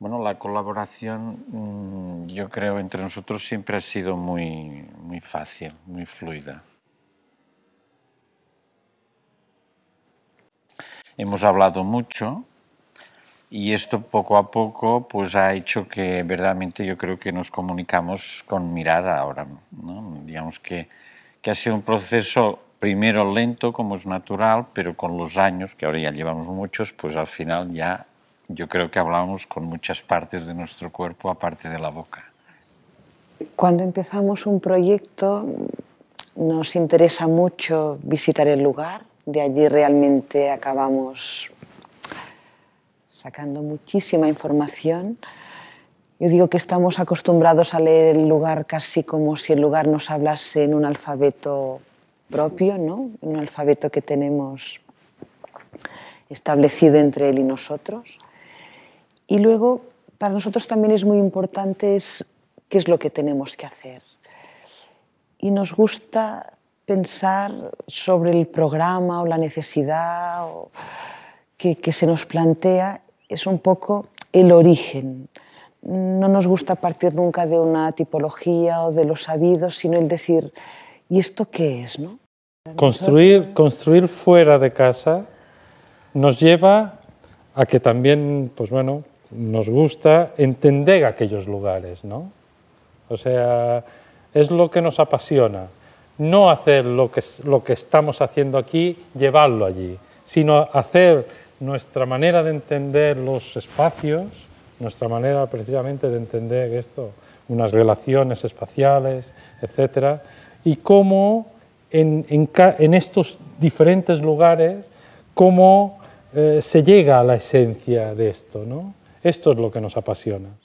Bueno, la colaboración mm, yo creo entre nosotros siempre ha sido muy, muy fácil, muy fluida. Hemos hablado mucho y esto poco a poco pues ha hecho que verdaderamente yo creo que nos comunicamos con mirada ahora. ¿no? Digamos que, que ha sido un proceso primero lento como es natural, pero con los años, que ahora ya llevamos muchos, pues al final ya yo creo que hablamos con muchas partes de nuestro cuerpo aparte de la boca. Cuando empezamos un proyecto nos interesa mucho visitar el lugar, de allí realmente acabamos sacando muchísima información. Yo digo que estamos acostumbrados a leer el lugar casi como si el lugar nos hablase en un alfabeto propio, ¿no? un alfabeto que tenemos establecido entre él y nosotros. Y luego, para nosotros también es muy importante es, qué es lo que tenemos que hacer. Y nos gusta pensar sobre el programa o la necesidad que, se nos plantea, es un poco el origen. No nos gusta partir nunca de una tipología o de lo sabido, sino el decir, ¿y esto qué es? No? Construir, construir fuera de casa nos lleva a que también, pues bueno, nos gusta entender aquellos lugares, ¿no? O sea, es lo que nos apasiona. No hacer lo que, estamos haciendo aquí, llevarlo allí, sino hacer nuestra manera de entender los espacios, nuestra manera precisamente de entender esto, unas relaciones espaciales, etcétera, y cómo en, estos diferentes lugares, cómo eh, se llega a la esencia de esto, ¿no? Esto es lo que nos apasiona.